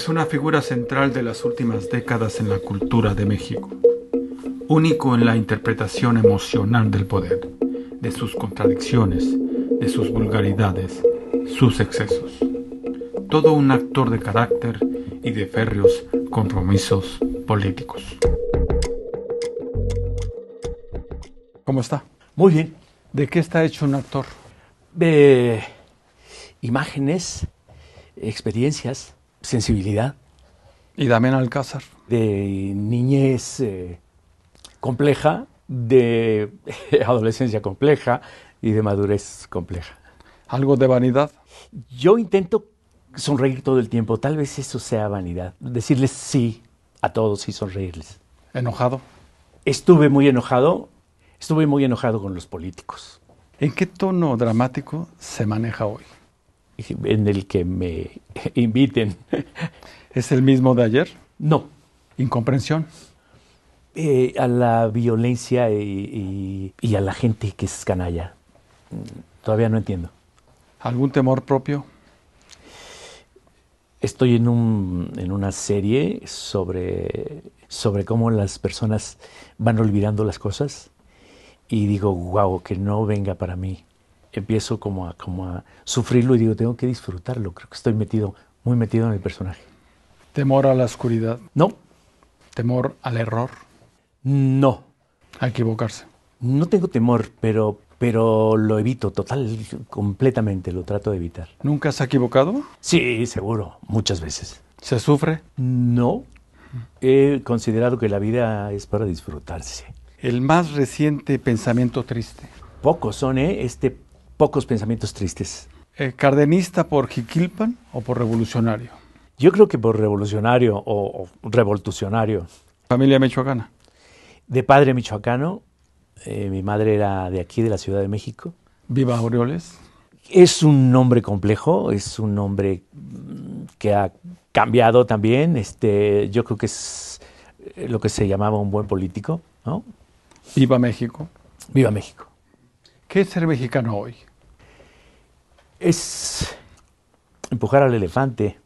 es una figura central de las últimas décadas en la cultura de México, único en la interpretación emocional del poder, de sus contradicciones, de sus vulgaridades, sus excesos. Todo un actor de carácter y de férreos compromisos políticos. ¿Cómo está? Muy bien. ¿De qué está hecho un actor? De imágenes, experiencias, sensibilidad. Y también Alcázar. De niñez eh, compleja, de adolescencia compleja y de madurez compleja. ¿Algo de vanidad? Yo intento sonreír todo el tiempo. Tal vez eso sea vanidad. Decirles sí a todos y sonreírles. ¿Enojado? Estuve muy enojado. Estuve muy enojado con los políticos. ¿En qué tono dramático se maneja hoy? en el que me inviten. ¿Es el mismo de ayer? No. ¿Incomprensión? Eh, a la violencia y, a la gente que es canalla. Todavía no entiendo. ¿Algún temor propio? Estoy en, en una serie sobre, sobre cómo las personas van olvidando las cosas y digo, wow, que no venga para mí empiezo como a, como a sufrirlo y digo, tengo que disfrutarlo, creo que estoy metido, muy metido en el personaje. ¿Temor a la oscuridad? No. ¿Temor al error? No. ¿A equivocarse? No tengo temor, pero, pero lo evito total, completamente, lo trato de evitar. ¿Nunca se ha equivocado? Sí, seguro, muchas veces. ¿Se sufre? No. He considerado que la vida es para disfrutarse. El más reciente pensamiento triste. Pocos son, ¿eh? Este pocos pensamientos tristes. Eh, ¿Cardenista por Jiquilpan o por revolucionario? Yo creo que por revolucionario o, revolucionario. ¿Familia michoacana? De padre michoacano. Eh, mi madre era de aquí, de la Ciudad de México. ¿Viva Aureoles? Es un nombre complejo, es un nombre mm, que ha cambiado también. Este, yo creo que es eh, lo que se llamaba un buen político, ¿no? Viva México. Viva México. ¿Qué es ser mexicano hoy? es empujar al elefante,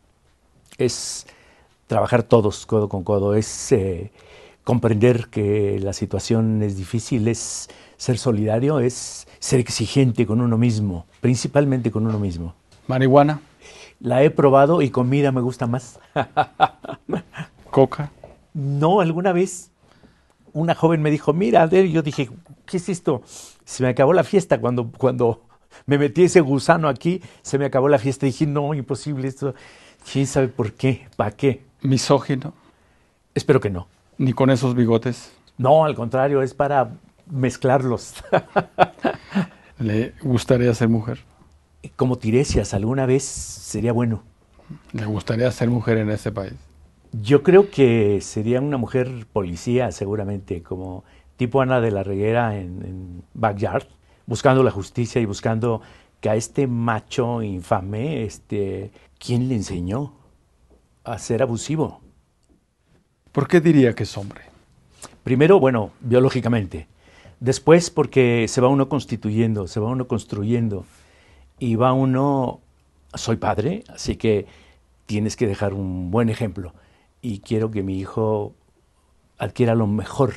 es trabajar todos codo con codo, es eh, comprender que la situación es difícil, es ser solidario, es ser exigente con uno mismo, principalmente con uno mismo. ¿Marihuana? La he probado y comida me gusta más. ¿Coca? No, alguna vez una joven me dijo, mira, yo dije, ¿qué es esto? Se me acabó la fiesta cuando, cuando me metí ese gusano aquí, se me acabó la fiesta. Y dije, no, imposible esto. ¿Quién sabe por qué? ¿Para qué? Misógino. Espero que no. Ni con esos bigotes. No, al contrario, es para mezclarlos. ¿Le gustaría ser mujer? Como Tiresias, alguna vez sería bueno. ¿Le gustaría ser mujer en ese país? Yo creo que sería una mujer policía, seguramente, como tipo Ana de la Reguera en Backyard buscando la justicia y buscando que a este macho infame, este, ¿quién le enseñó a ser abusivo? ¿Por qué diría que es hombre? Primero, bueno, biológicamente. Después, porque se va uno constituyendo, se va uno construyendo. Y va uno, soy padre, así que tienes que dejar un buen ejemplo. Y quiero que mi hijo adquiera lo mejor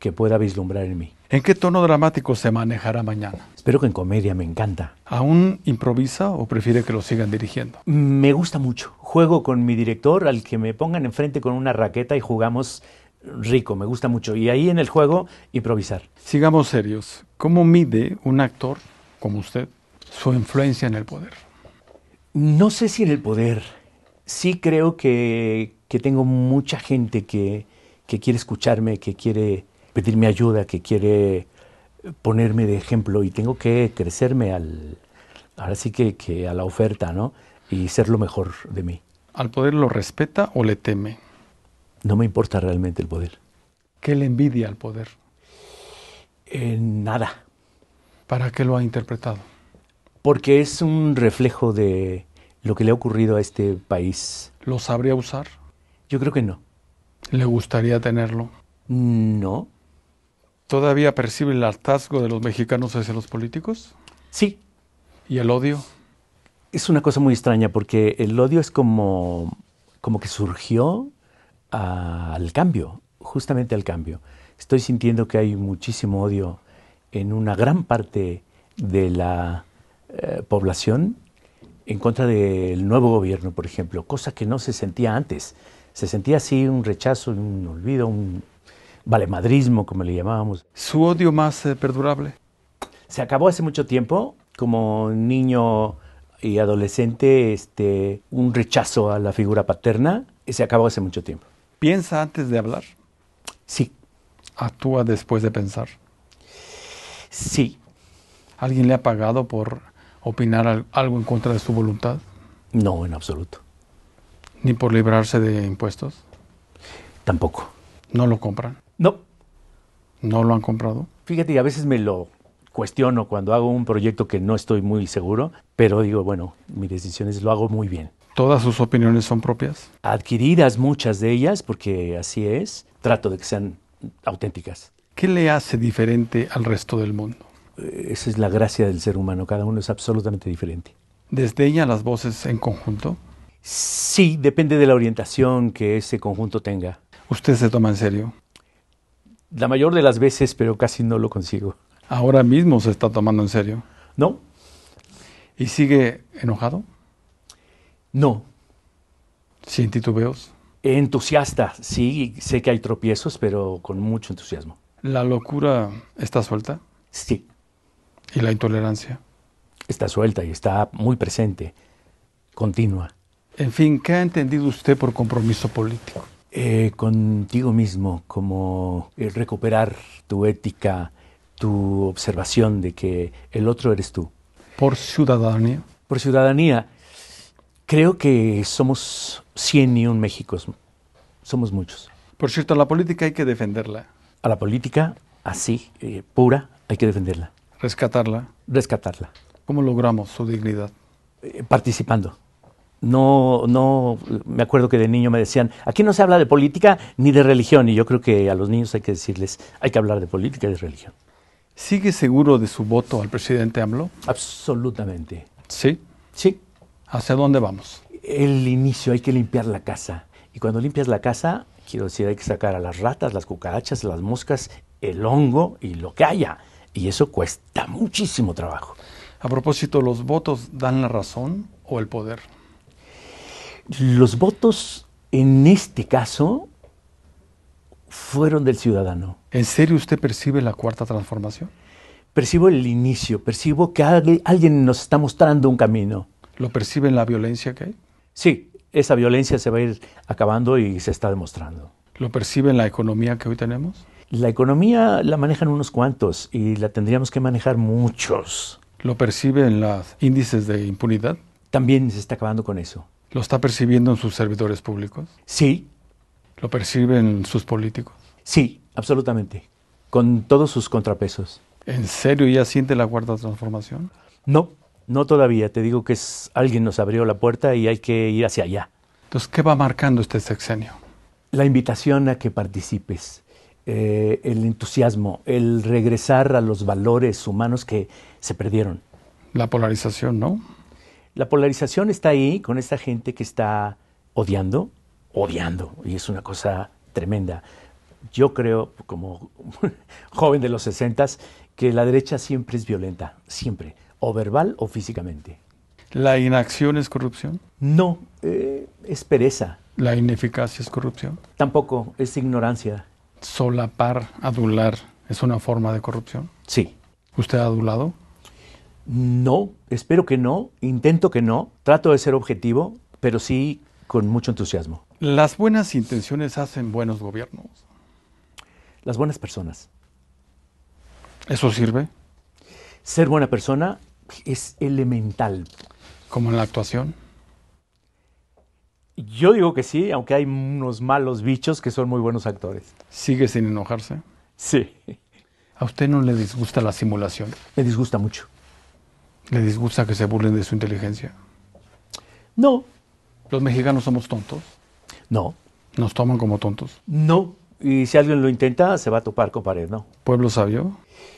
que pueda vislumbrar en mí. ¿En qué tono dramático se manejará mañana? Espero que en comedia, me encanta. ¿Aún improvisa o prefiere que lo sigan dirigiendo? Me gusta mucho. Juego con mi director, al que me pongan enfrente con una raqueta y jugamos rico, me gusta mucho. Y ahí en el juego, improvisar. Sigamos serios. ¿Cómo mide un actor como usted su influencia en el poder? No sé si en el poder. Sí creo que, tengo mucha gente que, que quiere escucharme, que quiere pedirme ayuda, que quiere ponerme de ejemplo y tengo que crecerme al, ahora sí que, que a la oferta, ¿no? Y ser lo mejor de mí. ¿Al poder lo respeta o le teme? No me importa realmente el poder. ¿Qué le envidia al poder? nada. ¿Para qué lo ha interpretado? Porque es un reflejo de lo que le ha ocurrido a este país. ¿Lo sabría usar? Yo creo que no. ¿Le gustaría tenerlo? No, ¿Todavía percibe el hartazgo de los mexicanos hacia los políticos? Sí. ¿Y el odio? Es una cosa muy extraña porque el odio es como, como que surgió ah, al cambio, justamente al cambio. Estoy sintiendo que hay muchísimo odio en una gran parte de la eh, población en contra del nuevo gobierno, por ejemplo, cosa que no se sentía antes. Se sentía así un rechazo, un olvido, un, Vale madrismo como le llamábamos. ¿Su odio más eh, perdurable? Se acabó hace mucho tiempo, como niño y adolescente, este, un rechazo a la figura paterna, y se acabó hace mucho tiempo. ¿Piensa antes de hablar? Sí. ¿Actúa después de pensar? Sí. ¿Alguien le ha pagado por opinar algo en contra de su voluntad? No, en absoluto. ¿Ni por librarse de impuestos? Tampoco. ¿No lo compran? No. ¿No lo han comprado? Fíjate, a veces me lo cuestiono cuando hago un proyecto que no estoy muy seguro, pero digo, bueno, mi decisión es lo hago muy bien. ¿Todas sus opiniones son propias? Adquiridas muchas de ellas, porque así es. Trato de que sean auténticas. ¿Qué le hace diferente al resto del mundo? Eh, esa es la gracia del ser humano, cada uno es absolutamente diferente. ¿Desdeña las voces en conjunto? Sí, depende de la orientación que ese conjunto tenga. ¿Usted se toma en serio? La mayor de las veces, pero casi no lo consigo. ¿Ahora mismo se está tomando en serio? No. ¿Y sigue enojado? No. ¿Sin titubeos? Entusiasta, sí, sé que hay tropiezos, pero con mucho entusiasmo. ¿La locura está suelta? Sí. ¿Y la intolerancia? Está suelta y está muy presente, continua. En fin, ¿qué ha entendido usted por compromiso político? Eh, contigo mismo, como eh, recuperar tu ética, tu observación de que el otro eres tú. Por ciudadanía. Por ciudadanía. Creo que somos cien y un México, Somos muchos. Por cierto, a la política hay que defenderla. A la política, así, eh, pura, hay que defenderla. Rescatarla. Rescatarla. ¿Cómo logramos su dignidad? participando no, no, me acuerdo que de niño me decían, aquí no se habla de política ni de religión, y yo creo que a los niños hay que decirles, hay que hablar de política y de religión. ¿Sigue seguro de su voto al presidente AMLO? Absolutamente. ¿Sí? Sí. ¿Hacia dónde vamos? El inicio, hay que limpiar la casa. Y cuando limpias la casa, quiero decir, hay que sacar a las ratas, las cucarachas, las moscas, el hongo y lo que haya. Y eso cuesta muchísimo trabajo. A propósito, ¿los votos dan la razón o el poder? Los votos en este caso fueron del ciudadano. ¿En serio usted percibe la cuarta transformación? Percibo el inicio, percibo que alguien nos está mostrando un camino. ¿Lo percibe en la violencia que hay? Sí, esa violencia se va a ir acabando y se está demostrando. ¿Lo percibe en la economía que hoy tenemos? La economía la manejan unos cuantos y la tendríamos que manejar muchos. ¿Lo percibe en los índices de impunidad? También se está acabando con eso. ¿Lo está percibiendo en sus servidores públicos? Sí. ¿Lo perciben sus políticos? Sí, absolutamente. Con todos sus contrapesos. ¿En serio ya siente la cuarta transformación? No, no todavía. Te digo que es, alguien nos abrió la puerta y hay que ir hacia allá. Entonces, ¿qué va marcando este sexenio? La invitación a que participes, eh, el entusiasmo, el regresar a los valores humanos que se perdieron. La polarización, ¿no? La polarización está ahí con esta gente que está odiando, odiando, y es una cosa tremenda. Yo creo, como joven de los sesentas, que la derecha siempre es violenta, siempre, o verbal o físicamente. ¿La inacción es corrupción? No, eh, es pereza. ¿La ineficacia es corrupción? Tampoco, es ignorancia. ¿Solapar, adular, es una forma de corrupción? Sí. ¿Usted ha adulado? No, espero que no, intento que no, trato de ser objetivo, pero sí con mucho entusiasmo. ¿Las buenas intenciones hacen buenos gobiernos? Las buenas personas. ¿Eso sirve? Ser buena persona es elemental. ¿Como en la actuación? Yo digo que sí, aunque hay unos malos bichos que son muy buenos actores. ¿Sigue sin enojarse? Sí. ¿A usted no le disgusta la simulación? Me disgusta mucho. ¿Le disgusta que se burlen de su inteligencia? No. ¿Los mexicanos somos tontos? No. ¿Nos toman como tontos? No. Y si alguien lo intenta, se va a topar con pared, ¿no? ¿Pueblo sabio?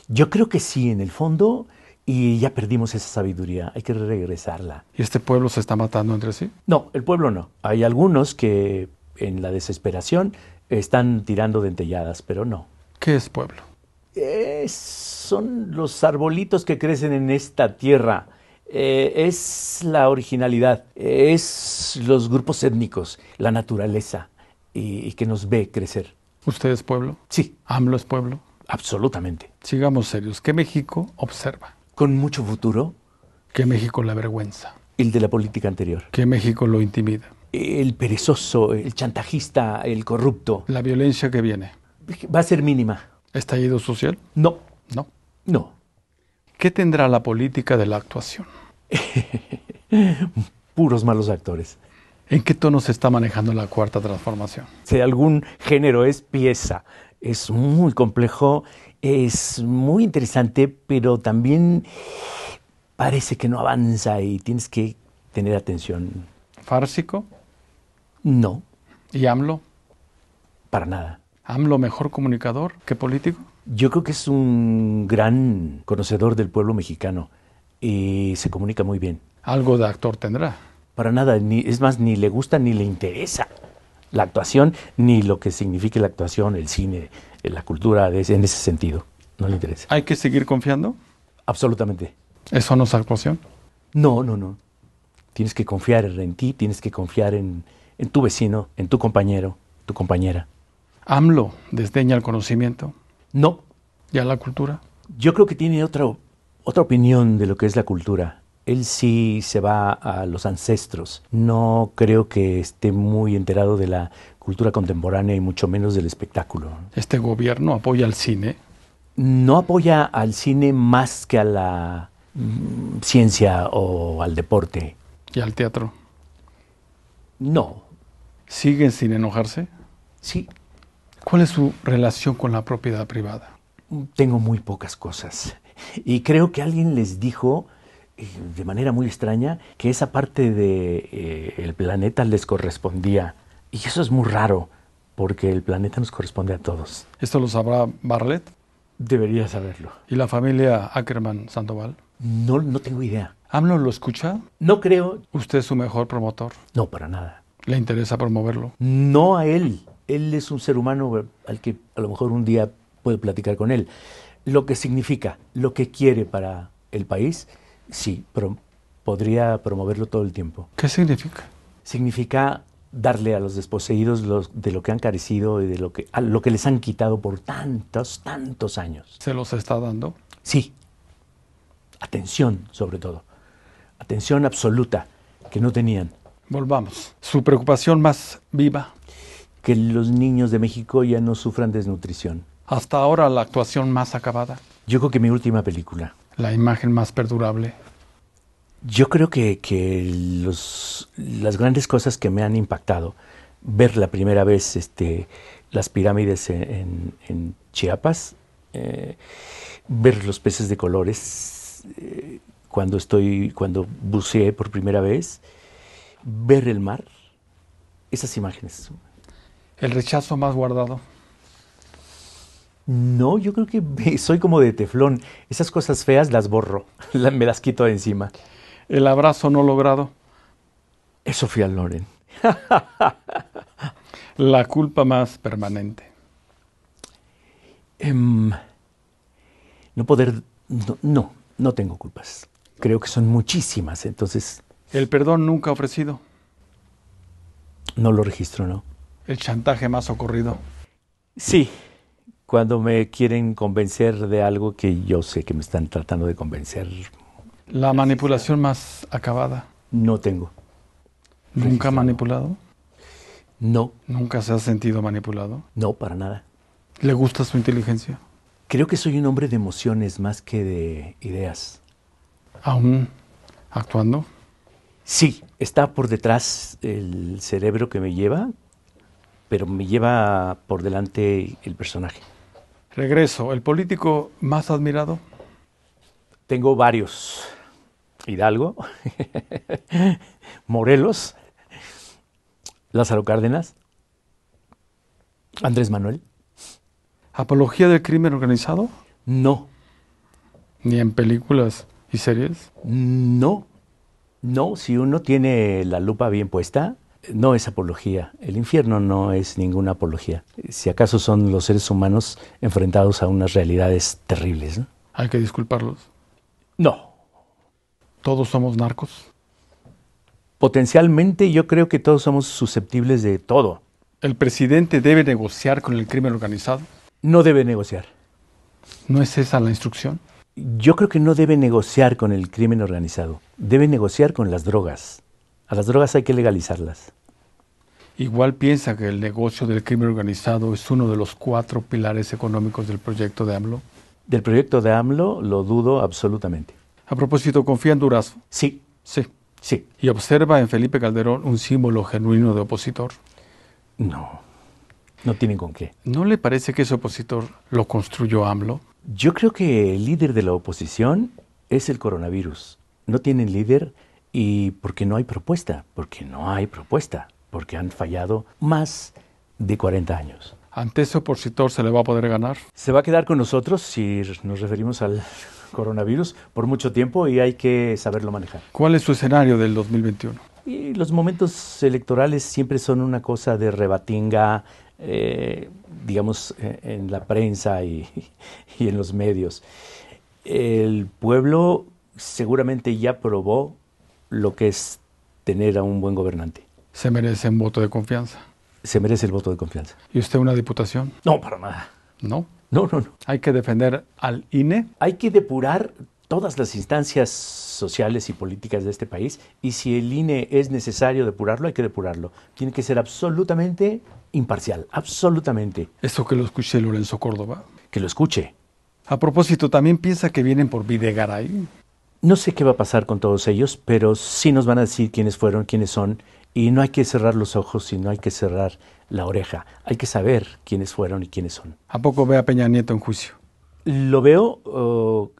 Yo creo que sí, en el fondo, y ya perdimos esa sabiduría, hay que regresarla. ¿Y este pueblo se está matando entre sí? No, el pueblo no. Hay algunos que en la desesperación están tirando dentelladas, pero no. ¿Qué es pueblo? es eh, son los arbolitos que crecen en esta tierra. Eh, es la originalidad, eh, es los grupos étnicos, la naturaleza y, que nos ve crecer. ¿Usted es pueblo? Sí. ¿AMLO es pueblo? Absolutamente. Sigamos serios. ¿Qué México observa? Con mucho futuro. ¿Qué México la vergüenza? El de la política anterior. ¿Qué México lo intimida? El perezoso, el chantajista, el corrupto. La violencia que viene. Va a ser mínima. ¿Estallido social? No. No. No. ¿Qué tendrá la política de la actuación? Puros malos actores. ¿En qué tono se está manejando la cuarta transformación? Si algún género es pieza, es muy complejo, es muy interesante, pero también parece que no avanza y tienes que tener atención. ¿Fársico? No. ¿Y AMLO? Para nada. AMLO mejor comunicador que político? Yo creo que es un gran conocedor del pueblo mexicano y se comunica muy bien. Algo de actor tendrá. Para nada, es más, ni le gusta ni le interesa la actuación, ni lo que signifique la actuación, el cine, la cultura en ese sentido. No le interesa. ¿Hay que seguir confiando? Absolutamente. ¿Eso no es actuación? No, no, no. Tienes que confiar en ti, tienes que confiar en tu vecino, en tu compañero, tu compañera. AMLO desdeña el conocimiento? No. ¿Ya la cultura? Yo creo que tiene otra opinión de lo que es la cultura. Él sí se va a los ancestros. No creo que esté muy enterado de la cultura contemporánea y mucho menos del espectáculo. ¿Este gobierno apoya al cine? No apoya al cine más que a la mm, ciencia o al deporte. ¿Y al teatro? No. ¿Siguen sin enojarse? Sí, ¿Cuál es su relación con la propiedad privada? Tengo muy pocas cosas. Y creo que alguien les dijo eh, de manera muy extraña que esa parte del de, eh, planeta les correspondía. Y eso es muy raro, porque el planeta nos corresponde a todos. ¿Esto lo sabrá Barlet? Debería saberlo. ¿Y la familia Ackerman Sandoval? No, no tengo idea. ¿AMLO lo escucha? No creo. ¿Usted es su mejor promotor? No, para nada. ¿Le interesa promoverlo? No a él, él es un ser humano eh, al que a lo mejor un día puedo platicar con él. Lo que significa, lo que quiere para el país, sí, pero podría promoverlo todo el tiempo. ¿Qué significa? Significa darle a los desposeídos de lo que han carecido y de lo que, lo que les han quitado por tantos, tantos años. ¿Se los está dando? Sí. Atención, sobre todo. Atención absoluta que no tenían. Volvamos. Su preocupación más viva que los niños de México ya no sufran desnutrición. Hasta ahora la actuación más acabada. Yo creo que mi última película. La imagen más perdurable. Yo creo que, los, las grandes cosas que me han impactado, ver la primera vez este, las pirámides en, Chiapas, eh, ver los peces de colores eh, cuando estoy, cuando buceé por primera vez, ver el mar, esas imágenes el rechazo más guardado? No, yo creo que soy como de teflón. Esas cosas feas las borro, me las quito de encima. El abrazo no logrado. Eso fui al Loren. La culpa más permanente. Em, no poder, no, no, no tengo culpas. Creo que son muchísimas, entonces. El perdón nunca ofrecido. No lo registro, no. El chantaje más ocurrido. Sí, cuando me quieren convencer de algo que yo sé que me están tratando de convencer. La manipulación más acabada. No tengo. ¿Nunca manipulado? No. ¿Nunca se ha sentido manipulado? No, para nada. ¿Le gusta su inteligencia? Creo que soy un hombre de emociones más que de ideas. ¿Aún actuando? Sí, está por detrás el cerebro que me lleva, pero me lleva por delante el personaje. Regreso, ¿el político más admirado? Tengo varios. Hidalgo, Morelos, Lázaro Cárdenas, Andrés Manuel. ¿Apología del crimen organizado? No. ¿Ni en películas y series? No. No, si uno tiene la lupa bien puesta, no es apología. El infierno no es ninguna apología. Si acaso son los seres humanos enfrentados a unas realidades terribles. ¿Hay que disculparlos? No. ¿Todos somos narcos? Potencialmente yo creo que todos somos susceptibles de todo. ¿El presidente debe negociar con el crimen organizado? No debe negociar. ¿No es esa la instrucción? Yo creo que no debe negociar con el crimen organizado. Debe negociar con las drogas. A las drogas hay que legalizarlas. Igual piensa que el negocio del crimen organizado es uno de los cuatro pilares económicos del proyecto de AMLO. Del proyecto de AMLO lo dudo absolutamente. A propósito, ¿confía en Durazo? Sí. Sí. Sí. ¿Y observa en Felipe Calderón un símbolo genuino de opositor? No. No tienen con qué. ¿No le parece que ese opositor lo construyó AMLO? Yo creo que el líder de la oposición es el coronavirus. No tienen líder y porque no hay propuesta, porque no hay propuesta, porque han fallado más de 40 años. ¿Ante ese opositor se le va a poder ganar? Se va a quedar con nosotros si nos referimos al coronavirus por mucho tiempo y hay que saberlo manejar. ¿Cuál es su escenario del 2021? Y los momentos electorales siempre son una cosa de rebatinga, eh, digamos, eh, en la prensa y, y en los medios. El pueblo seguramente ya probó lo que es tener a un buen gobernante. ¿Se merece un voto de confianza? Se merece el voto de confianza. ¿Y usted una diputación? No, para nada. ¿No? No, no, no. ¿Hay que defender al INE? Hay que depurar todas las instancias sociales y políticas de este país y si el INE es necesario depurarlo, hay que depurarlo. Tiene que ser absolutamente imparcial, absolutamente. Eso que lo escuche Lorenzo Córdoba. Que lo escuche. A propósito, ¿también piensa que vienen por Videgaray? No sé qué va a pasar con todos ellos, pero sí nos van a decir quiénes fueron, quiénes son, y no hay que cerrar los ojos y no hay que cerrar la oreja. Hay que saber quiénes fueron y quiénes son. ¿A poco ve a Peña Nieto en juicio? Lo veo oh,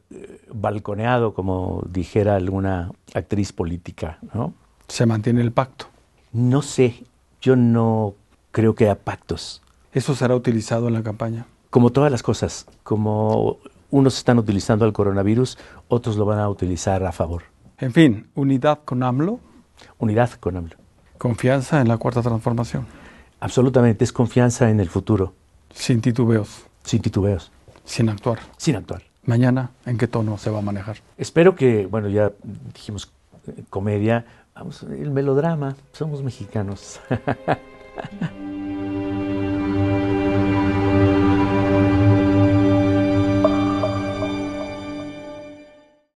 balconeado, como dijera alguna actriz política, ¿no? ¿Se mantiene el pacto? No sé, yo no creo que haya pactos. ¿Eso será utilizado en la campaña? Como todas las cosas, como unos están utilizando al coronavirus, otros lo van a utilizar a favor. En fin, unidad con AMLO. Unidad con AMLO. Confianza en la cuarta transformación. Absolutamente, es confianza en el futuro. Sin titubeos. Sin titubeos. Sin actuar. Sin actuar. Mañana, ¿en qué tono se va a manejar? Espero que, bueno, ya dijimos eh, comedia, vamos, el melodrama, somos mexicanos.